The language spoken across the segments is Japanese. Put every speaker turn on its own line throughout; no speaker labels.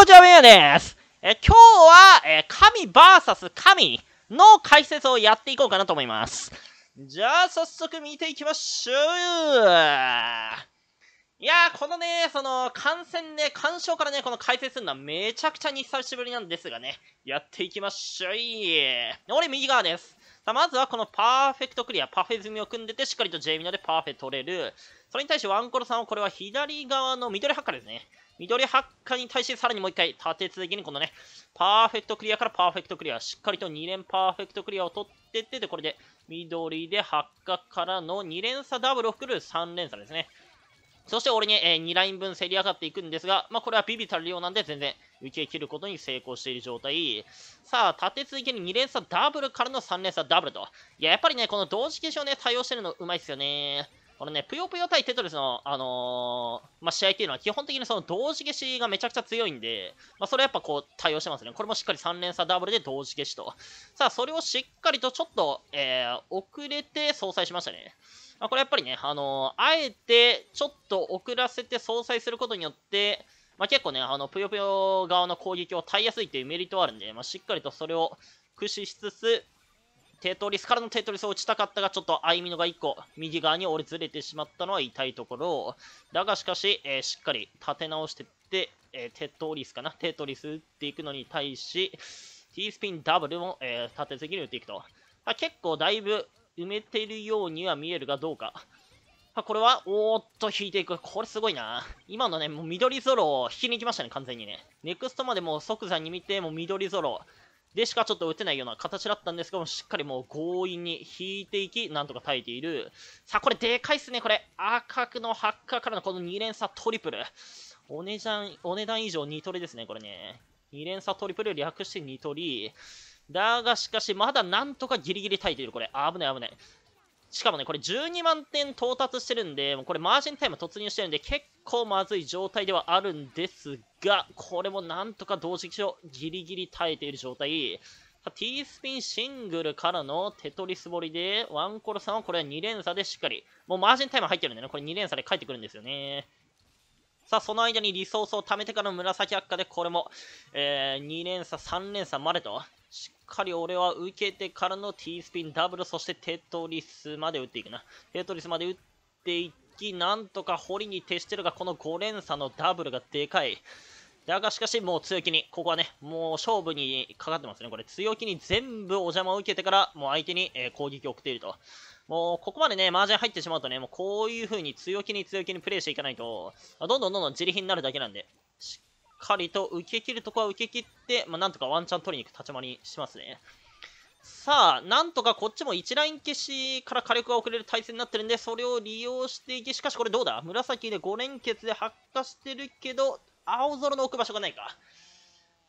こちらメイです。え今日は、え神 VS 神の解説をやっていこうかなと思います。じゃあ、早速見ていきましょういやー、このね、その、観戦ね、鑑賞からね、この解説するのはめちゃくちゃに久しぶりなんですがね、やっていきましょうい俺、右側です。さあ、まずはこのパーフェクトクリア、パフェ済みを組んでて、しっかりとジェミナでパーフェ取れる。それに対してワンコロさんはこれは左側の緑ハッカーですね。緑ハッカーに対してさらにもう一回立て続けにこのね、パーフェクトクリアからパーフェクトクリア、しっかりと2連パーフェクトクリアを取ってって、で、これで緑でハッカーからの2連差ダブルを含む3連差ですね。そして俺に、えー、2ライン分競り上がっていくんですが、まあ、これはビビたる量なんで全然受け切ることに成功している状態。さあ、立て続けに2連鎖ダブルからの3連鎖ダブルと。いや、やっぱりね、この同時消しをね、対応してるのうまいっすよね。このね、ぷよぷよ対テトリスの、あのー、まあ、試合っていうのは基本的にその同時消しがめちゃくちゃ強いんで、まあ、それやっぱこう対応してますね。これもしっかり3連鎖ダブルで同時消しと。さあ、それをしっかりとちょっと、えー、遅れて相殺しましたね。まあ、これやっぱりね、あのー、あえてちょっと遅らせて相殺することによって、まあ、結構ね、あの、ぷよぷよ側の攻撃を耐えやすいというメリットはあるんで、まあ、しっかりとそれを駆使しつつ、テトリスからのテトリスを打ちたかったが、ちょっと歩みのが1個、右側に折れずれてしまったのは痛いところ。だがしかし、えー、しっかり立て直してって、えー、テトリスかな、テトリス打っていくのに対し、T スピンダブルも、えー、立てすぎに打っていくと。結構だいぶ埋めてるようには見えるがどうか。あ、これはおーっと引いていく。これすごいな。今のね、もう緑ゾロを引きに行きましたね、完全にね。ネクストまでもう即座に見て、もう緑ゾロでしかちょっと打てないような形だったんですけども、しっかりもう強引に引いていき、なんとか耐えている。さあ、これでかいっすね、これ。赤くのハッカーからのこの2連鎖トリプル。お値段、お値段以上2トリですね、これね。2連鎖トリプル略して2トリ。だがしかし、まだなんとかギリギリ耐えている。これ、危ない危ない。しかもね、これ12万点到達してるんで、もうこれマージンタイム突入してるんで、結構まずい状態ではあるんですが、これもなんとか同時期をギリギリ耐えている状態。T スピンシングルからのテトリスボリで、ワンコロさんはこれは2連鎖でしっかり。もうマージンタイム入ってるんでね、これ2連鎖で帰ってくるんですよね。さあ、その間にリソースを貯めてからの紫悪化で、これも、えー、2連鎖、3連鎖までと、しっかり俺は受けてからの T スピンダブル、そしてテトリスまで打っていくな。テトリスまで打っていき、なんとか堀に徹してるが、この5連鎖のダブルがでかい。だがしかし、もう強気に、ここはね、もう勝負にかかってますね。これ、強気に全部お邪魔を受けてから、もう相手に、え攻撃を送っていると。もう、ここまでね、麻雀入ってしまうとね、もうこういう風に強気に強気にプレイしていかないと、どんどんどんどん自利品になるだけなんで、しっかりと受け切るとこは受け切って、まあ、なんとかワンチャン取りに行く立ち回りしますね。さあ、なんとかこっちも1ライン消しから火力が遅れる体制になってるんで、それを利用していき、しかしこれどうだ紫で5連結で発火してるけど、青空の置く場所がないか。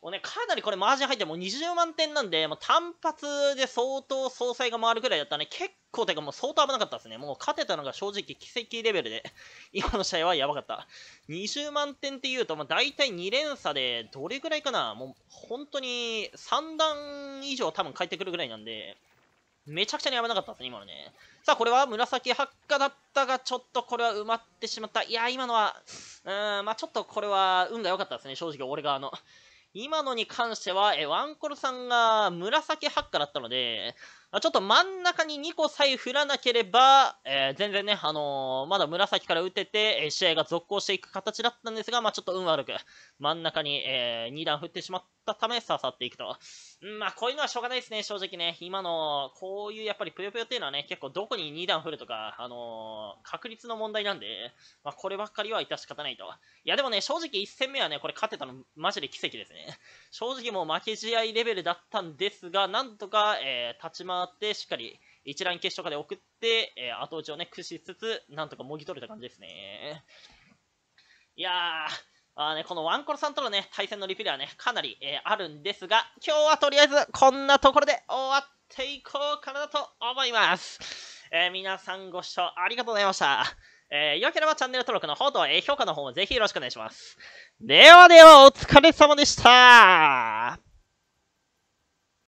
もうね、かなりこれマージン入ってもう20万点なんで、もう単発で相当総裁が回るくらいだったね。結構てかもう相当危なかったですね。もう勝てたのが正直奇跡レベルで、今の試合はやばかった。20万点っていうと、まあ、大体2連鎖でどれぐらいかなもう本当に3段以上多分返ってくるぐらいなんで、めちゃくちゃに危なかったですね、今のね。さあ、これは紫発火だったが、ちょっとこれは埋まってしまった。いや、今のは、うーん、まあちょっとこれは運が良かったですね、正直俺側の。今のに関しては、え、ワンコルさんが紫発火だったので、まあ、ちょっと真ん中に2個さえ振らなければ、えー、全然ね、あのー、まだ紫から打てて、え試合が続行していく形だったんですが、まあ、ちょっと運悪く、真ん中に、え2段振ってしまったため、刺さっていくと。うん、まあ、こういうのはしょうがないですね、正直ね。今の、こういうやっぱりぷよぷよっていうのはね、結構どこに2段振るとか、あの確率の問題なんで、まあ、こればっかりは致し方ないと。いや、でもね、正直1戦目はね、これ勝てたの、マジで奇跡ですね。正直もう負け試合レベルだったんですが、なんとか、えー、立ち回って、しっかり一覧決勝で送って、えー、後打ちをね、駆使しつつ、なんとかもぎ取れた感じですね。いやー、あね、このワンコロさんとのね、対戦のリピーはね、かなり、えー、あるんですが、今日はとりあえず、こんなところで終わっていこうかなと思います。えー、皆さんご視聴ありがとうございました。えー、良ければチャンネル登録の方と、え評価の方もぜひよろしくお願いします。ではでは、お疲れ様でした